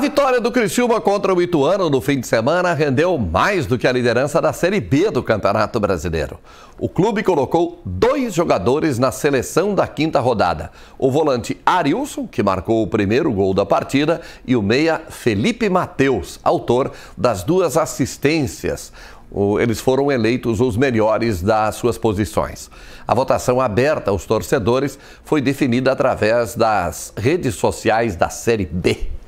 vitória do Criciúma contra o Ituano no fim de semana rendeu mais do que a liderança da Série B do Campeonato Brasileiro. O clube colocou dois jogadores na seleção da quinta rodada: o volante Arilson, que marcou o primeiro gol da partida, e o meia Felipe Mateus, autor das duas assistências eles foram eleitos os melhores das suas posições. A votação aberta aos torcedores foi definida através das redes sociais da Série B.